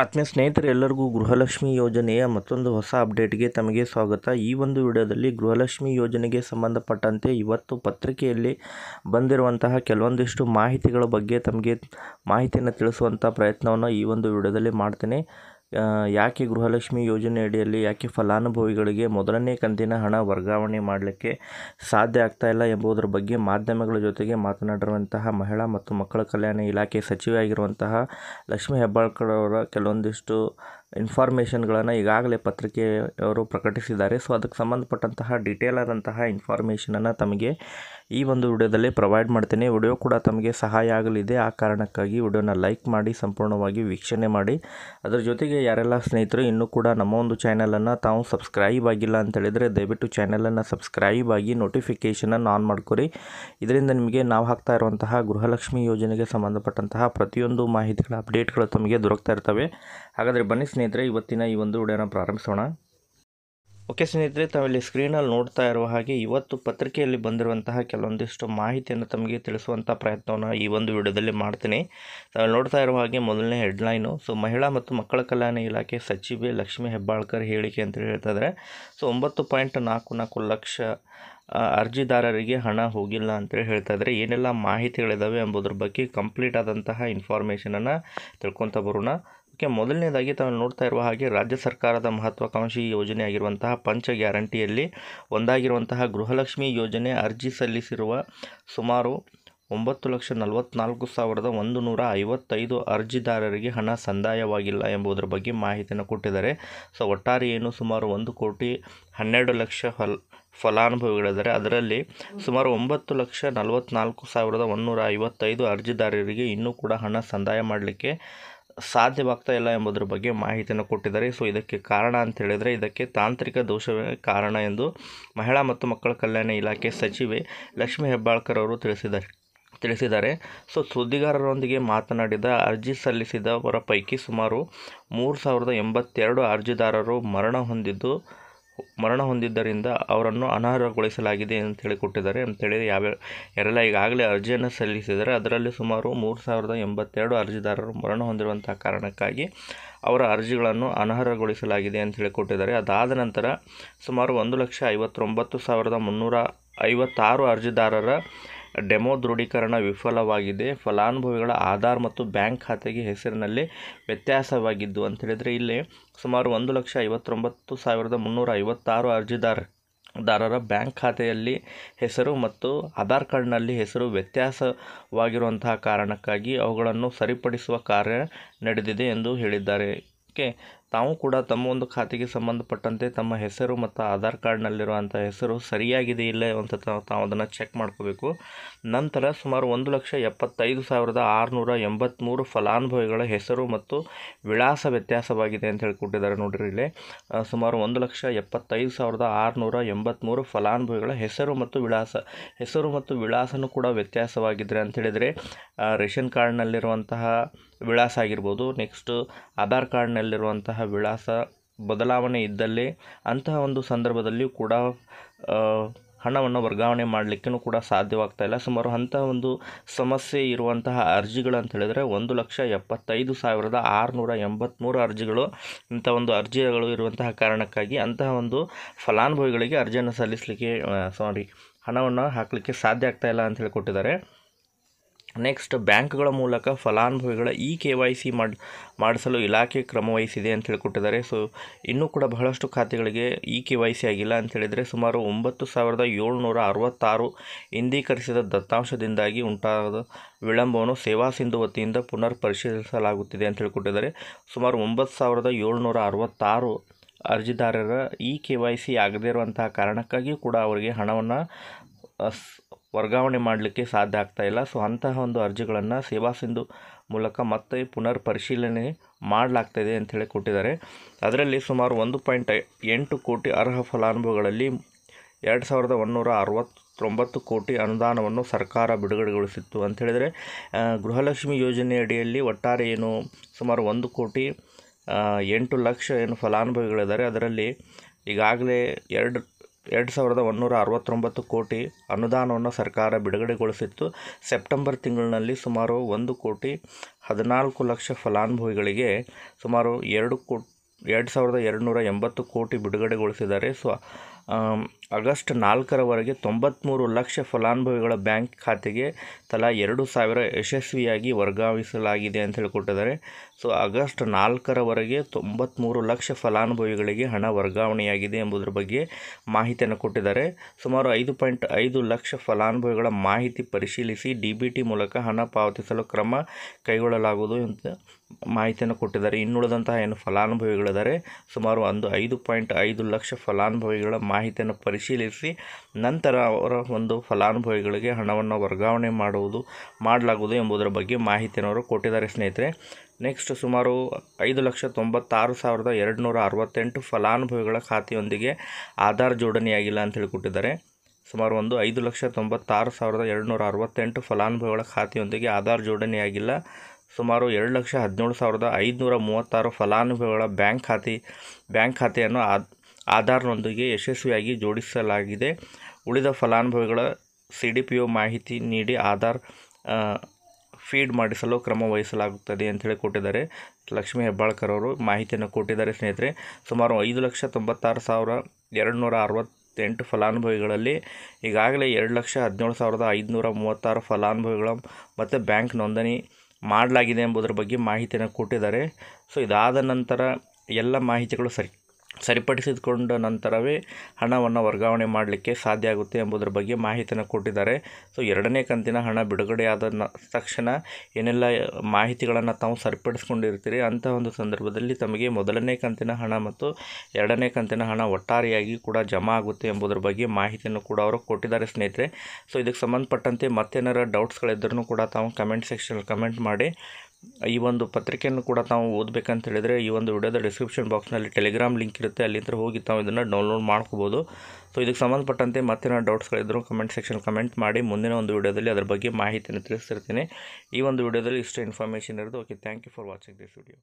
ಆತ್ಮೀಯ ಸ್ನೇಹಿತರೆಲ್ಲರಿಗೂ ಗೃಹಲಕ್ಷ್ಮಿ ಯೋಜನೆಯ ಮತ್ತೊಂದು ಹೊಸ ಅಪ್ಡೇಟ್ಗೆ ತಮಗೆ ಸ್ವಾಗತ ಈ ಒಂದು ವಿಡಿಯೋದಲ್ಲಿ ಗೃಹಲಕ್ಷ್ಮಿ ಯೋಜನೆಗೆ ಸಂಬಂಧಪಟ್ಟಂತೆ ಇವತ್ತು ಪತ್ರಿಕೆಯಲ್ಲಿ ಬಂದಿರುವಂತಹ ಕೆಲವೊಂದಿಷ್ಟು ಮಾಹಿತಿಗಳ ಬಗ್ಗೆ ತಮಗೆ ಮಾಹಿತಿಯನ್ನು ತಿಳಿಸುವಂಥ ಪ್ರಯತ್ನವನ್ನು ಈ ಒಂದು ವಿಡಿಯೋದಲ್ಲಿ ಮಾಡ್ತೇನೆ ಯಾಕೆ ಗೃಹಲಕ್ಷ್ಮಿ ಯೋಜನೆ ಅಡಿಯಲ್ಲಿ ಯಾಕೆ ಫಲಾನುಭವಿಗಳಿಗೆ ಮೊದಲನೇ ಕಂತಿನ ಹಣ ವರ್ಗಾವಣೆ ಮಾಡಲಿಕ್ಕೆ ಸಾಧ್ಯ ಆಗ್ತಾ ಇಲ್ಲ ಎಂಬುದರ ಬಗ್ಗೆ ಮಾಧ್ಯಮಗಳ ಜೊತೆಗೆ ಮಾತನಾಡಿರುವಂತಹ ಮಹಿಳಾ ಮತ್ತು ಮಕ್ಕಳ ಕಲ್ಯಾಣ ಇಲಾಖೆ ಆಗಿರುವಂತಹ ಲಕ್ಷ್ಮಿ ಹೆಬ್ಬಾಳ್ಕರ್ ಅವರ ಕೆಲವೊಂದಿಷ್ಟು ಇನ್ಫಾರ್ಮೇಷನ್ಗಳನ್ನು ಈಗಾಗಲೇ ಪತ್ರಿಕೆಯವರು ಪ್ರಕಟಿಸಿದ್ದಾರೆ ಸೊ ಅದಕ್ಕೆ ಸಂಬಂಧಪಟ್ಟಂತಹ ಡೀಟೇಲ್ ಆದಂತಹ ಇನ್ಫಾರ್ಮೇಷನನ್ನು ತಮಗೆ ಈ ಒಂದು ವಿಡಿಯೋದಲ್ಲಿ ಪ್ರೊವೈಡ್ ಮಾಡ್ತೀನಿ ವಿಡಿಯೋ ಕೂಡ ತಮಗೆ ಸಹಾಯ ಆಗಲಿದೆ ಆ ಕಾರಣಕ್ಕಾಗಿ ವಿಡಿಯೋನ ಲೈಕ್ ಮಾಡಿ ಸಂಪೂರ್ಣವಾಗಿ ವೀಕ್ಷಣೆ ಮಾಡಿ ಅದರ ಜೊತೆಗೆ ಯಾರೆಲ್ಲ ಸ್ನೇಹಿತರು ಇನ್ನೂ ಕೂಡ ನಮ್ಮ ಒಂದು ಚಾನಲನ್ನು ತಾವು ಸಬ್ಸ್ಕ್ರೈಬ್ ಆಗಿಲ್ಲ ಅಂತೇಳಿದರೆ ದಯವಿಟ್ಟು ಚಾನಲನ್ನು ಸಬ್ಸ್ಕ್ರೈಬ್ ಆಗಿ ನೋಟಿಫಿಕೇಷನನ್ನು ಆನ್ ಮಾಡ್ಕೊರಿ ಇದರಿಂದ ನಿಮಗೆ ನಾವು ಹಾಕ್ತಾ ಇರುವಂತಹ ಗೃಹಲಕ್ಷ್ಮಿ ಯೋಜನೆಗೆ ಸಂಬಂಧಪಟ್ಟಂತಹ ಪ್ರತಿಯೊಂದು ಮಾಹಿತಿಗಳ ಅಪ್ಡೇಟ್ಗಳು ತಮಗೆ ದೊರಕ್ತಾ ಇರ್ತವೆ ಹಾಗಾದರೆ ಬನ್ನಿ ಸ್ನೇಹಿತರೆ ಇವತ್ತಿನ ಈ ಒಂದು ವಿಡಿಯೋನ ಪ್ರಾರಂಭಿಸೋಣ ಓಕೆ ಸ್ನೇಹಿತರೆ ತಾವಿಲ್ಲಿ ಸ್ಕ್ರೀನಲ್ಲಿ ನೋಡ್ತಾ ಇರುವ ಹಾಗೆ ಇವತ್ತು ಪತ್ರಿಕೆಯಲ್ಲಿ ಬಂದಿರುವಂತಹ ಕೆಲವೊಂದಿಷ್ಟು ಮಾಹಿತಿಯನ್ನು ತಮಗೆ ತಿಳಿಸುವಂಥ ಪ್ರಯತ್ನವನ್ನು ಈ ಒಂದು ವಿಡಿಯೋದಲ್ಲಿ ಮಾಡ್ತೀನಿ ತಾವು ನೋಡ್ತಾ ಇರುವ ಹಾಗೆ ಮೊದಲನೇ ಹೆಡ್ಲೈನು ಸೊ ಮಹಿಳಾ ಮತ್ತು ಮಕ್ಕಳ ಕಲ್ಯಾಣ ಇಲಾಖೆ ಸಚಿವೆ ಲಕ್ಷ್ಮೀ ಹೆಬ್ಬಾಳ್ಕರ್ ಹೇಳಿಕೆ ಅಂತ ಹೇಳ್ತಾ ಸೊ ಒಂಬತ್ತು ಪಾಯಿಂಟ್ ನಾಲ್ಕು ನಾಲ್ಕು ಲಕ್ಷ ಅರ್ಜಿದಾರರಿಗೆ ಹಣ ಹೋಗಿಲ್ಲ ಅಂತೇಳಿ ಹೇಳ್ತಾ ಇದ್ದಾರೆ ಏನೆಲ್ಲ ಮಾಹಿತಿಗಳಿದ್ದಾವೆ ಎಂಬುದ್ರ ಬಗ್ಗೆ ಕಂಪ್ಲೀಟ್ ಆದಂತಹ ಇನ್ಫಾರ್ಮೇಷನನ್ನು ತಿಳ್ಕೊತ ಬರೋಣ ಮುಖ್ಯ ಮೊದಲನೇದಾಗಿ ತಾವು ನೋಡ್ತಾ ಇರುವ ಹಾಗೆ ರಾಜ್ಯ ಸರ್ಕಾರದ ಮಹತ್ವಾಕಾಂಕ್ಷಿ ಯೋಜನೆಯಾಗಿರುವಂತಹ ಪಂಚ ಗ್ಯಾರಂಟಿಯಲ್ಲಿ ಒಂದಾಗಿರುವಂತಹ ಗೃಹಲಕ್ಷ್ಮಿ ಯೋಜನೆ ಅರ್ಜಿ ಸಲ್ಲಿಸಿರುವ ಸುಮಾರು ಒಂಬತ್ತು ಲಕ್ಷ ನಲವತ್ತ್ನಾಲ್ಕು ಸಾವಿರದ ಒಂದು ನೂರ ಐವತ್ತೈದು ಅರ್ಜಿದಾರರಿಗೆ ಹಣ ಸಂದಾಯವಾಗಿಲ್ಲ ಎಂಬುದರ ಬಗ್ಗೆ ಮಾಹಿತಿಯನ್ನು ಕೊಟ್ಟಿದ್ದಾರೆ ಸೊ ಒಟ್ಟಾರೆ ಏನು ಸುಮಾರು ಒಂದು ಕೋಟಿ ಹನ್ನೆರಡು ಲಕ್ಷ ಫಲ್ ಫಲಾನುಭವಿಗಳಿದ್ದಾರೆ ಅದರಲ್ಲಿ ಸುಮಾರು ಒಂಬತ್ತು ಲಕ್ಷ ನಲವತ್ತ್ನಾಲ್ಕು ಸಾವಿರದ ನೂರ ಐವತ್ತೈದು ಅರ್ಜಿದಾರರಿಗೆ ಇನ್ನೂ ಕೂಡ ಹಣ ಸಂದಾಯ ಮಾಡಲಿಕ್ಕೆ ಸಾಧ್ಯವಾಗ್ತಾ ಇಲ್ಲ ಎಂಬುದರ ಬಗ್ಗೆ ಮಾಹಿತಿಯನ್ನು ಕೊಟ್ಟಿದ್ದಾರೆ ಸೊ ಇದಕ್ಕೆ ಕಾರಣ ಅಂತ ಹೇಳಿದರೆ ಇದಕ್ಕೆ ತಾಂತ್ರಿಕ ದೋಷವೇ ಕಾರಣ ಎಂದು ಮಹಿಳಾ ಮತ್ತು ಮಕ್ಕಳ ಕಲ್ಯಾಣ ಇಲಾಖೆ ಸಚಿವೆ ಲಕ್ಷ್ಮಿ ಹೆಬ್ಬಾಳ್ಕರ್ ಅವರು ತಿಳಿಸಿದ್ದಾರೆ ತಿಳಿಸಿದ್ದಾರೆ ಸೊ ಸುದ್ದಿಗಾರರೊಂದಿಗೆ ಮಾತನಾಡಿದ ಅರ್ಜಿ ಸಲ್ಲಿಸಿದವರ ಪೈಕಿ ಸುಮಾರು ಮೂರು ಸಾವಿರದ ಎಂಬತ್ತೆರಡು ಅರ್ಜಿದಾರರು ಮರಣ ಹೊಂದಿದ್ದು ಮರಣ ಹೊಂದಿದ್ದರಿಂದ ಅವರನ್ನು ಅನರ್ಹಗೊಳಿಸಲಾಗಿದೆ ಅಂತೇಳಿ ಕೊಟ್ಟಿದ್ದಾರೆ ಅಂತೇಳಿ ಯಾವ ಯಾರೆಲ್ಲ ಈಗಾಗಲೇ ಅರ್ಜಿಯನ್ನು ಸಲ್ಲಿಸಿದರೆ ಅದರಲ್ಲಿ ಸುಮಾರು ಮೂರು ಸಾವಿರದ ಎಂಬತ್ತೆರಡು ಅರ್ಜಿದಾರರು ಮರಣ ಹೊಂದಿರುವಂತಹ ಕಾರಣಕ್ಕಾಗಿ ಅವರ ಅರ್ಜಿಗಳನ್ನು ಅನರ್ಹಗೊಳಿಸಲಾಗಿದೆ ಅಂತ ಕೊಟ್ಟಿದ್ದಾರೆ ಅದಾದ ನಂತರ ಸುಮಾರು ಒಂದು ಲಕ್ಷ ಐವತ್ತೊಂಬತ್ತು ಸಾವಿರದ ಮುನ್ನೂರ ಐವತ್ತಾರು ಅರ್ಜಿದಾರರ ಡೆಮೋ ದೃಢೀಕರಣ ವಿಫಲವಾಗಿದೆ ಫಲಾನುಭವಿಗಳ ಆಧಾರ್ ಮತ್ತು ಬ್ಯಾಂಕ್ ಖಾತೆಗೆ ಹೆಸರಿನಲ್ಲಿ ವ್ಯತ್ಯಾಸವಾಗಿದ್ದು ಅಂತ ಹೇಳಿದರೆ ಇಲ್ಲಿ ಸುಮಾರು ಒಂದು ಲಕ್ಷ ಐವತ್ತೊಂಬತ್ತು ಸಾವಿರದ ಮುನ್ನೂರ ಐವತ್ತಾರು ಅರ್ಜಿದಾರ ದಾರರ ಬ್ಯಾಂಕ್ ಖಾತೆಯಲ್ಲಿ ಹೆಸರು ಮತ್ತು ಆಧಾರ್ ಕಾರ್ಡ್ನಲ್ಲಿ ಹೆಸರು ವ್ಯತ್ಯಾಸವಾಗಿರುವಂತಹ ಕಾರಣಕ್ಕಾಗಿ ಅವುಗಳನ್ನು ಸರಿಪಡಿಸುವ ಕಾರ್ಯ ನಡೆದಿದೆ ಎಂದು ಹೇಳಿದ್ದಾರೆ ಓಕೆ ತಾವು ಕೂಡ ತಮ್ಮ ಒಂದು ಖಾತೆಗೆ ಸಂಬಂಧಪಟ್ಟಂತೆ ತಮ್ಮ ಹೆಸರು ಮತ್ತು ಆಧಾರ್ ಕಾರ್ಡ್ನಲ್ಲಿರುವಂಥ ಹೆಸರು ಸರಿಯಾಗಿದೆ ಇಲ್ಲ ಅಂತ ತಾವು ಅದನ್ನು ಚೆಕ್ ಮಾಡ್ಕೋಬೇಕು ನಂತರ ಸುಮಾರು ಒಂದು ಲಕ್ಷ ಎಪ್ಪತ್ತೈದು ಸಾವಿರದ ಆರುನೂರ ಎಂಬತ್ತ್ಮೂರು ಫಲಾನುಭವಿಗಳ ಹೆಸರು ಮತ್ತು ವಿಳಾಸ ವ್ಯತ್ಯಾಸವಾಗಿದೆ ಅಂತ ಹೇಳಿಕೊಟ್ಟಿದ್ದಾರೆ ನೋಡಿರಿ ಇಲ್ಲಿ ಸುಮಾರು ಒಂದು ಲಕ್ಷ ಎಪ್ಪತ್ತೈದು ಸಾವಿರದ ಆರುನೂರ ಎಂಬತ್ತ್ಮೂರು ಫಲಾನುಭವಿಗಳ ಹೆಸರು ಮತ್ತು ವಿಳಾಸ ಹೆಸರು ಮತ್ತು ವಿಳಾಸನೂ ಕೂಡ ವ್ಯತ್ಯಾಸವಾಗಿದ್ದರೆ ಅಂತೇಳಿದರೆ ರೇಷನ್ ಕಾರ್ಡ್ನಲ್ಲಿರುವಂತಹ ವಿಳಾಸ ಆಗಿರ್ಬೋದು ನೆಕ್ಸ್ಟು ಆಧಾರ್ ಕಾರ್ಡ್ನಲ್ಲಿರುವಂತಹ ವಿಳಾಸ ಬದಲಾವಣೆ ಇದ್ದಲ್ಲಿ ಅಂತಹ ಒಂದು ಸಂದರ್ಭದಲ್ಲಿಯೂ ಕೂಡ ಹಣವನ್ನು ವರ್ಗಾವಣೆ ಮಾಡಲಿಕ್ಕೂ ಕೂಡ ಸಾಧ್ಯವಾಗ್ತಾ ಇಲ್ಲ ಸುಮಾರು ಅಂತಹ ಒಂದು ಸಮಸ್ಯೆ ಇರುವಂತಹ ಅರ್ಜಿಗಳು ಅಂತ ಹೇಳಿದರೆ ಒಂದು ಲಕ್ಷ ಎಪ್ಪತ್ತೈದು ಸಾವಿರದ ಆರುನೂರ ಎಂಬತ್ತ್ಮೂರು ಅರ್ಜಿಗಳು ಇಂಥ ಒಂದು ಅರ್ಜಿಗಳು ಇರುವಂತಹ ಕಾರಣಕ್ಕಾಗಿ ಅಂತಹ ಒಂದು ಫಲಾನುಭವಿಗಳಿಗೆ ಅರ್ಜಿಯನ್ನು ಸಲ್ಲಿಸಲಿಕ್ಕೆ ಸಾರಿ ಹಣವನ್ನು ಹಾಕಲಿಕ್ಕೆ ಸಾಧ್ಯ ಆಗ್ತಾಯಿಲ್ಲ ಇಲ್ಲ ಅಂತ ಹೇಳಿಕೊಟ್ಟಿದ್ದಾರೆ ನೆಕ್ಸ್ಟ್ ಬ್ಯಾಂಕ್ಗಳ ಮೂಲಕ ಫಲಾನುಭವಿಗಳ ಇ ಕೆ ವೈ ಸಿ ಮಾಡಿ ಮಾಡಿಸಲು ಇಲಾಖೆ ಕ್ರಮವಹಿಸಿದೆ ಅಂತ ಹೇಳಿಕೊಟ್ಟಿದ್ದಾರೆ ಸೊ ಇನ್ನೂ ಕೂಡ ಬಹಳಷ್ಟು ಖಾತೆಗಳಿಗೆ ಇ ಕೆ ವೈ ಸಿ ಆಗಿಲ್ಲ ಅಂತೇಳಿದರೆ ಸುಮಾರು ಒಂಬತ್ತು ಸಾವಿರದ ಏಳ್ನೂರ ಅರವತ್ತಾರು ಇಂದೀಕರಿಸಿದ ದತ್ತಾಂಶದಿಂದಾಗಿ ಉಂಟಾದ ವಿಳಂಬವನ್ನು ಸೇವಾ ಸಿಂಧು ವತಿಯಿಂದ ಪುನರ್ ಪರಿಶೀಲಿಸಲಾಗುತ್ತಿದೆ ಅಂತ ಹೇಳಿಕೊಟ್ಟಿದ್ದಾರೆ ಸುಮಾರು ಒಂಬತ್ತು ಸಾವಿರದ ಏಳ್ನೂರ ಅರವತ್ತಾರು ಅರ್ಜಿದಾರರ ಇ ಕೆ ವೈ ಸಿ ಆಗದೇ ಇರುವಂತಹ ಕಾರಣಕ್ಕಾಗಿಯೂ ಕೂಡ ಅವರಿಗೆ ಹಣವನ್ನು ವರ್ಗಾವಣೆ ಮಾಡಲಿಕ್ಕೆ ಸಾಧ್ಯ ಆಗ್ತಾಯಿಲ್ಲ ಸೊ ಅಂತಹ ಒಂದು ಅರ್ಜಿಗಳನ್ನು ಸೇವಾ ಸಿಂಧು ಮೂಲಕ ಮತ್ತೆ ಪುನರ್ ಪರಿಶೀಲನೆ ಮಾಡಲಾಗ್ತಾಯಿದೆ ಅಂಥೇಳಿ ಕೊಟ್ಟಿದ್ದಾರೆ ಅದರಲ್ಲಿ ಸುಮಾರು ಒಂದು ಪಾಯಿಂಟ್ ಎಂಟು ಕೋಟಿ ಅರ್ಹ ಫಲಾನುಭವಿಗಳಲ್ಲಿ ಎರಡು ಸಾವಿರದ ಒನ್ನೂರ ಅರವತ್ತೊಂಬತ್ತು ಕೋಟಿ ಅನುದಾನವನ್ನು ಸರ್ಕಾರ ಬಿಡುಗಡೆಗೊಳಿಸಿತ್ತು ಅಂಥೇಳಿದರೆ ಗೃಹಲಕ್ಷ್ಮಿ ಯೋಜನೆ ಅಡಿಯಲ್ಲಿ ಒಟ್ಟಾರೆ ಏನು ಸುಮಾರು ಒಂದು ಕೋಟಿ ಎಂಟು ಲಕ್ಷ ಏನು ಫಲಾನುಭವಿಗಳಿದ್ದಾರೆ ಅದರಲ್ಲಿ ಈಗಾಗಲೇ ಎರಡು ಎರಡು ಸಾವಿರದ ಒಂದುನೂರ ಅರವತ್ತೊಂಬತ್ತು ಕೋಟಿ ಅನುದಾನವನ್ನು ಸರ್ಕಾರ ಬಿಡುಗಡೆಗೊಳಿಸಿತ್ತು ಸೆಪ್ಟೆಂಬರ್ ತಿಂಗಳಿನಲ್ಲಿ ಸುಮಾರು ಒಂದು ಕೋಟಿ ಹದಿನಾಲ್ಕು ಲಕ್ಷ ಫಲಾನುಭವಿಗಳಿಗೆ ಸುಮಾರು ಎರಡು ಕೋ ಎರಡು ಸಾವಿರದ ಎರಡುನೂರ ಎಂಬತ್ತು ಕೋಟಿ ಬಿಡುಗಡೆಗೊಳಿಸಿದ್ದಾರೆ ಸೊ ಆಗಸ್ಟ್ ನಾಲ್ಕರವರೆಗೆ ತೊಂಬತ್ತ್ಮೂರು ಲಕ್ಷ ಫಲಾನುಭವಿಗಳ ಬ್ಯಾಂಕ್ ಖಾತೆಗೆ ತಲಾ ಎರಡು ಸಾವಿರ ಯಶಸ್ವಿಯಾಗಿ ವರ್ಗಾವಿಸಲಾಗಿದೆ ಅಂತ ಹೇಳಿಕೊಟ್ಟಿದ್ದಾರೆ ಸೊ ಆಗಸ್ಟ್ ನಾಲ್ಕರವರೆಗೆ ತೊಂಬತ್ತ್ಮೂರು ಲಕ್ಷ ಫಲಾನುಭವಿಗಳಿಗೆ ಹಣ ವರ್ಗಾವಣೆಯಾಗಿದೆ ಎಂಬುದರ ಬಗ್ಗೆ ಮಾಹಿತಿಯನ್ನು ಕೊಟ್ಟಿದ್ದಾರೆ ಸುಮಾರು ಐದು ಪಾಯಿಂಟ್ ಐದು ಲಕ್ಷ ಫಲಾನುಭವಿಗಳ ಮಾಹಿತಿ ಪರಿಶೀಲಿಸಿ ಡಿ ಬಿ ಟಿ ಮೂಲಕ ಹಣ ಪಾವತಿಸಲು ಕ್ರಮ ಕೈಗೊಳ್ಳಲಾಗುವುದು ಅಂತ ಮಾಹಿತಿಯನ್ನು ಕೊಟ್ಟಿದ್ದಾರೆ ಇನ್ನುಳಿದಂತಹ ಏನು ಫಲಾನುಭವಿಗಳಿದ್ದಾರೆ ಸುಮಾರು ಒಂದು ಐದು ಪಾಯಿಂಟ್ ಐದು ಲಕ್ಷ ಫಲಾನುಭವಿಗಳ ಮಾಹಿತಿಯನ್ನು ಪರಿಶೀಲಿಸಿ ನಂತರ ಅವರ ಒಂದು ಫಲಾನುಭವಿಗಳಿಗೆ ಹಣವನ್ನು ವರ್ಗಾವಣೆ ಮಾಡುವುದು ಮಾಡಲಾಗುವುದು ಎಂಬುದರ ಬಗ್ಗೆ ಮಾಹಿತಿಯನ್ನು ಅವರು ಕೊಟ್ಟಿದ್ದಾರೆ ಸ್ನೇಹಿತರೆ ನೆಕ್ಸ್ಟ್ ಸುಮಾರು ಐದು ಲಕ್ಷ ತೊಂಬತ್ತಾರು ಸಾವಿರದ ಎರಡು ನೂರ ಅರವತ್ತೆಂಟು ಫಲಾನುಭವಿಗಳ ಖಾತೆಯೊಂದಿಗೆ ಆಧಾರ್ ಜೋಡಣೆಯಾಗಿಲ್ಲ ಅಂತ ಹೇಳಿಕೊಟ್ಟಿದ್ದಾರೆ ಸುಮಾರು ಒಂದು ಐದು ಲಕ್ಷ ತೊಂಬತ್ತಾರು ಸಾವಿರದ ಎರಡುನೂರ ಅರವತ್ತೆಂಟು ಫಲಾನುಭವಿಗಳ ಖಾತೆಯೊಂದಿಗೆ ಆಧಾರ್ ಜೋಡಣೆಯಾಗಿಲ್ಲ ಸುಮಾರು ಎರಡು ಲಕ್ಷ ಹದಿನೇಳು ಸಾವಿರದ ಐದುನೂರ ಮೂವತ್ತಾರು ಫಲಾನುಭವಿಗಳ ಬ್ಯಾಂಕ್ ಖಾತೆ ಬ್ಯಾಂಕ್ ಖಾತೆಯನ್ನು ಆಧಾರ್ನೊಂದಿಗೆ ಯಶಸ್ವಿಯಾಗಿ ಜೋಡಿಸಲಾಗಿದೆ ಉಳಿದ ಫಲಾನುಭವಿಗಳ ಸಿ ಡಿ ಪಿ ಒ ಮಾಹಿತಿ ನೀಡಿ ಆಧಾರ್ ಫೀಡ್ ಮಾಡಿಸಲು ಕ್ರಮ ವಹಿಸಲಾಗುತ್ತದೆ ಅಂತೇಳಿ ಕೊಟ್ಟಿದ್ದಾರೆ ಲಕ್ಷ್ಮೀ ಹೆಬ್ಬಾಳ್ಕರ್ ಅವರು ಮಾಹಿತಿಯನ್ನು ಕೊಟ್ಟಿದ್ದಾರೆ ಸ್ನೇಹಿತರೆ ಸುಮಾರು ಐದು ಲಕ್ಷ ತೊಂಬತ್ತಾರು ಸಾವಿರ ಎರಡು ನೂರ ಅರವತ್ತೆಂಟು ಫಲಾನುಭವಿಗಳಲ್ಲಿ ಈಗಾಗಲೇ ಎರಡು ಲಕ್ಷ ಹದಿನೇಳು ಸಾವಿರದ ಐದುನೂರ ಮೂವತ್ತಾರು ಫಲಾನುಭವಿಗಳ ಮತ್ತು ಬ್ಯಾಂಕ್ ನೋಂದಣಿ ಮಾಡಲಾಗಿದೆ ಎಂಬುದರ ಬಗ್ಗೆ ಮಾಹಿತಿಯನ್ನು ಕೊಟ್ಟಿದ್ದಾರೆ ಸೊ ಇದಾದ ನಂತರ ಎಲ್ಲ ಮಾಹಿತಿಗಳು ಸರಿ ಸರಿಪಡಿಸಿಕೊಂಡ ನಂತರವೇ ಹಣವನ್ನು ವರ್ಗಾವಣೆ ಮಾಡಲಿಕ್ಕೆ ಸಾಧ್ಯ ಆಗುತ್ತೆ ಎಂಬುದರ ಬಗ್ಗೆ ಮಾಹಿತಿಯನ್ನು ಕೊಟ್ಟಿದ್ದಾರೆ ಸೊ ಎರಡನೇ ಕಂತಿನ ಹಣ ಬಿಡುಗಡೆಯಾದ ನ ತಕ್ಷಣ ಏನೆಲ್ಲ ಮಾಹಿತಿಗಳನ್ನು ತಾವು ಸರಿಪಡಿಸ್ಕೊಂಡಿರ್ತೀರಿ ಅಂಥ ಒಂದು ಸಂದರ್ಭದಲ್ಲಿ ತಮಗೆ ಮೊದಲನೇ ಕಂತಿನ ಹಣ ಮತ್ತು ಎರಡನೇ ಕಂತಿನ ಹಣ ಒಟ್ಟಾರೆಯಾಗಿ ಕೂಡ ಜಮಾ ಆಗುತ್ತೆ ಎಂಬುದರ ಬಗ್ಗೆ ಮಾಹಿತಿಯನ್ನು ಕೂಡ ಅವರು ಕೊಟ್ಟಿದ್ದಾರೆ ಸ್ನೇಹಿತರೆ ಸೊ ಇದಕ್ಕೆ ಸಂಬಂಧಪಟ್ಟಂತೆ ಮತ್ತೇನಾರ ಡೌಟ್ಸ್ಗಳಿದ್ದರೂ ಕೂಡ ತಾವು ಕಮೆಂಟ್ ಸೆಕ್ಷನಲ್ಲಿ ಕಮೆಂಟ್ ಮಾಡಿ ಈ ಒಂದು ಪತ್ರಿಕೆಯನ್ನು ಕೂಡ ತಾವು ಓದಬೇಕಂತ ಹೇಳಿದರೆ ಈ ಒಂದು ವಿಡಿಯೋದ ಡಿಸ್ಕ್ರಿಪ್ಷನ್ ಬಾಕ್ಸ್ನಲ್ಲಿ ಟೆಲಿಗ್ರಾಮ್ ಲಿಂಕ್ ಇರುತ್ತೆ ಅಲ್ಲಿಂದ ಹೋಗಿ ತಾವು ಇದನ್ನು ಡೌನ್ಲೋಡ್ ಮಾಡ್ಕೋಬೋದು ಸೊ ಇದಕ್ಕೆ ಸಂಬಂಧಪಟ್ಟಂತೆ ಮತ್ತಿನ ಡೌಟ್ಸ್ಗಳಿದ್ದರೂ ಕಮೆಂಟ್ ಸೆಕ್ಷನ್ ಕಮೆಂಟ್ ಮಾಡಿ ಮುಂದಿನ ಒಂದು ವಿಡಿಯೋದಲ್ಲಿ ಅದರ ಬಗ್ಗೆ ಮಾಹಿತಿಯನ್ನು ತಿಳಿಸ್ತಿರ್ತೀನಿ ಈ ಒಂದು ವಿಡಿಯೋದಲ್ಲಿ ಇಷ್ಟು ಇನ್ಫಾರ್ಮೇಷನ್ ಇರೋದು okay thank you for watching this video